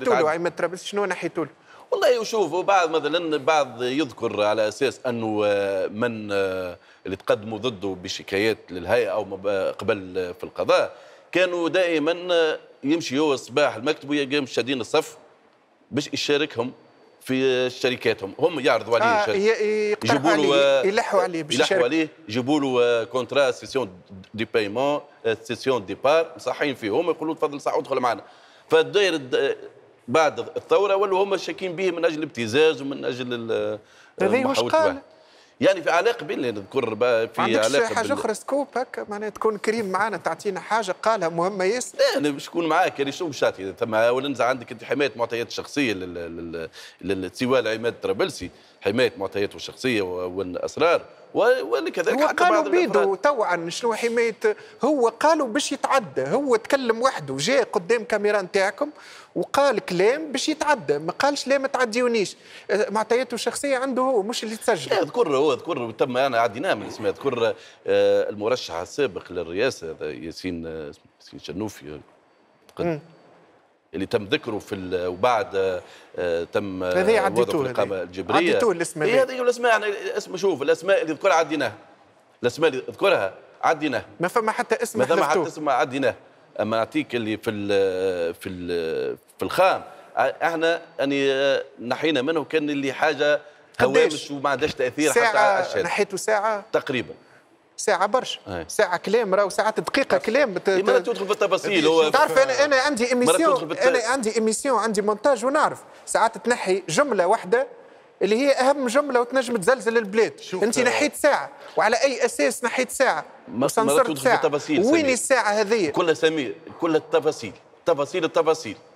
له عيمة ترابلس شنو نحي له؟ والله شوفوا بعض مثلا بعض يذكر على اساس انه آه، من آه، اللي تقدموا ضده بشكايات للهيئه او آه، قبل في القضاء كانوا دائما يمشي هو الصباح المكتب ويقوم شادين الصف باش يشاركهم في شركاتهم هم يعرضوا عليه آه يجيبوا له يلحوا عليه باش يلحوا عليه يجيبوا له كونترا سيسيون دي بايمون سيسيون ديبار مصحين فيهم يقولوا تفضل صح ادخل معنا فالدائر بعد الثوره ولا هم شاكين به من اجل الابتزاز ومن اجل هذا واش قال يعني في علاقه بين نذكر في علاقه حاجه اخرى سكوب هكا معناها تكون كريم معنا تعطينا حاجه قالها مهمه ياسر لا انا باش نكون معاك يعني شو شاتي يعني ثم اولا عندك انت حمايه معطيات شخصيه لل... لل... سواء لعماد الطرابلسي حمايه معطياته الشخصيه والاسرار ولكذلك هو قالوا بيدو توعا شنو حمايه هو قالوا باش يتعدى هو تكلم وحده جاء قدام كاميرا نتاعكم وقال كلام باش يتعدى ما قالش لا ما تعديونيش أه، معطياته الشخصيه عنده هو مش اللي تسجل اذكر هو اذكر تم انا عديناه من اسمها اذكر آه، المرشح السابق للرئاسه ياسين آه، ياسين شنوفي اللي تم ذكره في وبعد آه، تم هذه عديتوه الاقامه الجبريه عديتوه الاسم إيه، هذه هذه الاسماء يعني اسم شوف الاسماء اللي ذكرها عديناها الاسماء اللي اذكرها عديناها ما فما حتى اسم ما فما حتى اسم عديناه اما نعطيك اللي في الـ في الـ في الخام احنا اني يعني، نحينا منه كان اللي حاجه هوامش وما عندهاش تاثير ساعة حتى على الاشهاد نحيته ساعه تقريبا ساعة برشا إيه. ساعة كلام راهو ساعات دقيقة كلام بت... مرة إيه، تدخل في التفاصيل إيه. هو تعرف انا انا عندي ايميسيون انا عندي ايميسيون عندي مونتاج ونعرف ساعات تنحي جملة واحدة اللي هي اهم جمله وتنجم تزلزل البلاد انت آه، نحيت ساعه وعلى اي اساس نحيت ساعه ما تدخل في التفاصيل وين الساعه هذه كلها سمير كلها التفاصيل تفاصيل التفاصيل